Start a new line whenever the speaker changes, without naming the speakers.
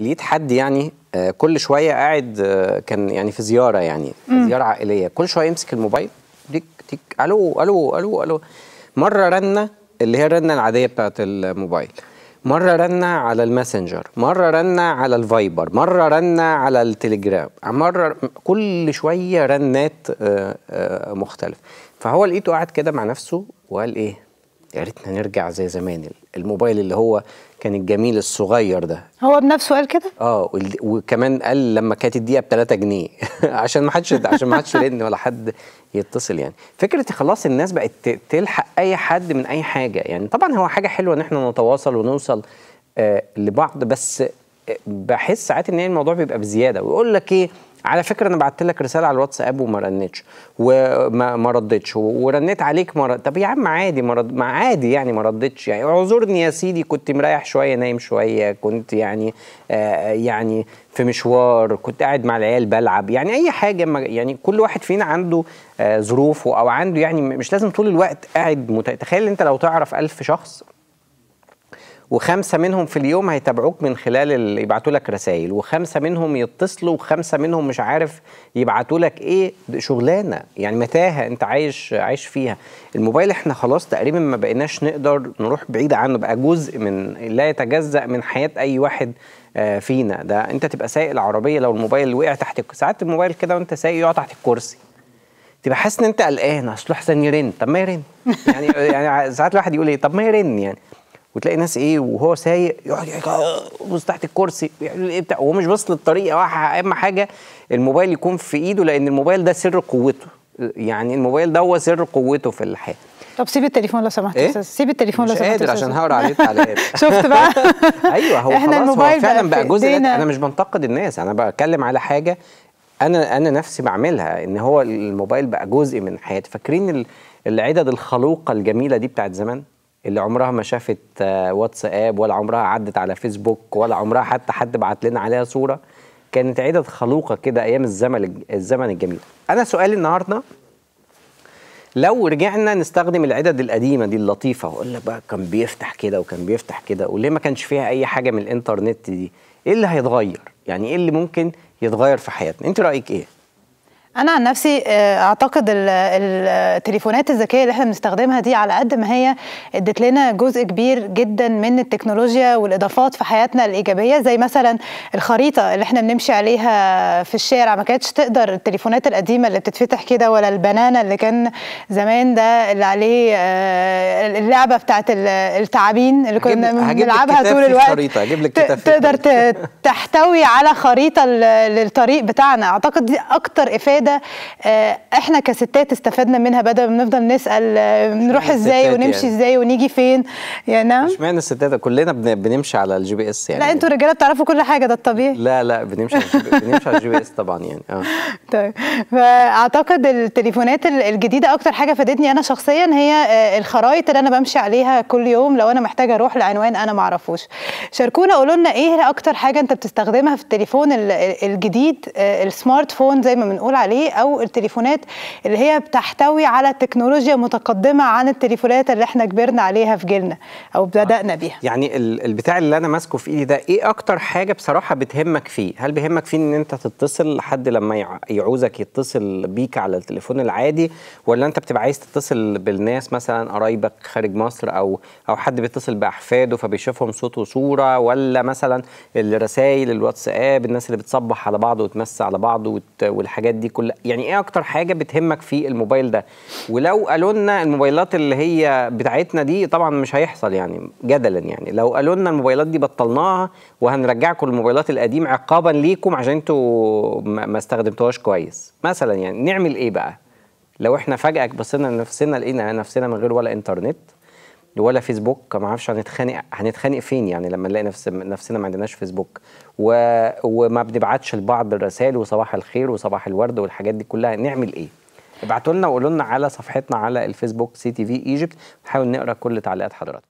لقيت حد يعني آه، كل شويه قاعد آه، كان يعني في زياره يعني في زياره عائليه كل شويه يمسك الموبايل تيك تيك الو الو الو الو مره رنه اللي هي الرنه العاديه بتاعت الموبايل مره رنه على الماسنجر مره رنه على الفايبر مره رنه على التليجرام مره كل شويه رنات آه، مختلفه فهو لقيته قاعد كده مع نفسه وقال ايه يا ريتنا نرجع زي زمان الموبايل اللي هو كان الجميل الصغير ده
هو بنفسه قال كده
اه وكمان قال لما كانت الدقيقه ب 3 جنيه عشان ما حدش عشان ما حدش يرن ولا حد يتصل يعني فكره خلاص الناس بقت تلحق اي حد من اي حاجه يعني طبعا هو حاجه حلوه ان احنا نتواصل ونوصل آه لبعض بس آه، بحس ساعات ان الموضوع بيبقى بزياده ويقول لك ايه على فكره انا بعت لك رساله على الواتساب وما رنتش وما ردتش ورنيت عليك ما طب يا عم عادي ما رد... عادي يعني ما ردتش يعني اعذرني يا سيدي كنت مريح شويه نايم شويه كنت يعني آه يعني في مشوار كنت قاعد مع العيال بلعب يعني اي حاجه يعني كل واحد فينا عنده آه ظروفه او عنده يعني مش لازم طول الوقت قاعد مت... تخيل انت لو تعرف ألف شخص وخمسه منهم في اليوم هيتابعوك من خلال يبعتوا لك رسائل وخمسه منهم يتصلوا وخمسه منهم مش عارف يبعتوا لك ايه شغلانه يعني متاهه انت عايش عايش فيها الموبايل احنا خلاص تقريبا ما بقيناش نقدر نروح بعيد عنه بقى جزء من لا يتجزأ من حياه اي واحد آه، فينا ده انت تبقى سايق العربيه لو الموبايل وقع تحت ساعات الموبايل كده وانت سايق يقع تحت الكرسي تبقى حاسس ان انت قلقان اصل احسن يرن طب ما يرن يعني يعني ساعات الواحد يقول ايه طب ما يرن يعني وتلاقي ناس ايه وهو سايق يقعد يبص آه، تحت الكرسي ايه بتاع هو مش للطريقه للطريق اهم حاجه الموبايل يكون في ايده لان الموبايل ده سر قوته يعني الموبايل ده هو سر قوته في الحياه
طب سيب التليفون لو سمحت إيه؟ سيب التليفون لو سمحت مش قادر عشان هقرا عليه التعليقات
شفت بقى ايوه هو احنا خلاص الموبايل هو فعلا بقى جزء انا مش بنتقد الناس انا بتكلم على حاجه انا انا نفسي بعملها ان هو الموبايل بقى جزء من حياتي فاكرين العدد الخلوقه الجميله دي بتاعت زمان اللي عمرها ما شافت آه، واتساب ولا عمرها عدت على فيسبوك ولا عمرها حتى حد بعت لنا عليها صوره كانت عدد خلوقه كده ايام الزمن الزمن الجميل انا سؤالي النهارده لو رجعنا نستخدم العدد القديمه دي اللطيفه وقلنا لك بقى كان بيفتح كده وكان بيفتح كده وليه ما كانش فيها اي حاجه من الانترنت دي ايه اللي هيتغير يعني ايه اللي ممكن يتغير في حياتنا انت رايك ايه
انا عن نفسي آه، اعتقد التليفونات الذكيه اللي احنا بنستخدمها دي على قد ما هي ادت لنا جزء كبير جدا من التكنولوجيا والاضافات في حياتنا الايجابيه زي مثلا الخريطه اللي احنا بنمشي عليها في الشارع ما كانتش تقدر التليفونات القديمه اللي بتتفتح كده ولا البنانه اللي كان زمان ده اللي عليه آه، اللعبه بتاعه التعابين اللي كنا بنلعبها طول الوقت
هجيب لك كتاب تقدر
تحتوي على خريطه للطريق بتاعنا اعتقد دي اكتر افاده فايده آه، احنا كستات استفدنا منها بدل ما بنفضل نسال آه، نروح ازاي يعني. ونمشي يعني. ازاي ونيجي فين يعني نعم
اشمعنى الستات كلنا بنمشي على الجي بي اس يعني لا انتوا
الرجاله بتعرفوا كل حاجه ده الطبيعي
لا لا بنمشي على بنمشي على الجي بي اس طبعا يعني اه
طيب فاعتقد التليفونات الجديده اكتر حاجه فادتني انا شخصيا هي آه، الخرائط اللي انا بمشي عليها كل يوم لو انا محتاجه اروح لعنوان انا ما اعرفوش شاركونا قولوا لنا ايه اكتر حاجه انت بتستخدمها في التليفون الجديد السمارت فون زي ما بنقول عليه عليه او التليفونات اللي هي بتحتوي على تكنولوجيا متقدمه عن التليفونات اللي احنا كبرنا عليها في جيلنا او بدانا بيها
يعني البتاع اللي انا ماسكه في ايدي ده ايه اكتر حاجه بصراحه بتهمك فيه هل بيهمك فيه ان انت تتصل لحد لما يعوزك يتصل بيك على التليفون العادي ولا انت بتبقى عايز تتصل بالناس مثلا قرايبك خارج مصر او او حد بيتصل باحفاده فبيشوفهم صوت وصوره ولا مثلا الرسائل الواتساب الناس اللي بتصبح على بعض وتمس على بعض والحاجات دي كلها يعني ايه اكتر حاجه بتهمك في الموبايل ده ولو قالوا لنا الموبايلات اللي هي بتاعتنا دي طبعا مش هيحصل يعني جدلا يعني لو قالوا لنا الموبايلات دي بطلناها وهنرجعكم الموبايلات القديم عقابا ليكم عشان انتوا ما استخدمتوهاش كويس مثلا يعني نعمل ايه بقى لو احنا فجاه بصينا لنفسنا لقينا نفسنا من غير ولا انترنت ولا فيسبوك ما اعرفش هنتخانق هنتخانق فين يعني لما نلاقي نفس نفسنا ما عندناش فيسبوك و... وما بنبعتش لبعض الرسائل وصباح الخير وصباح الورد والحاجات دي كلها نعمل ايه ابعتوا لنا وقولوا لنا على صفحتنا على الفيسبوك سي تي في ايجيبت نحاول نقرا كل تعليقات حضراتكم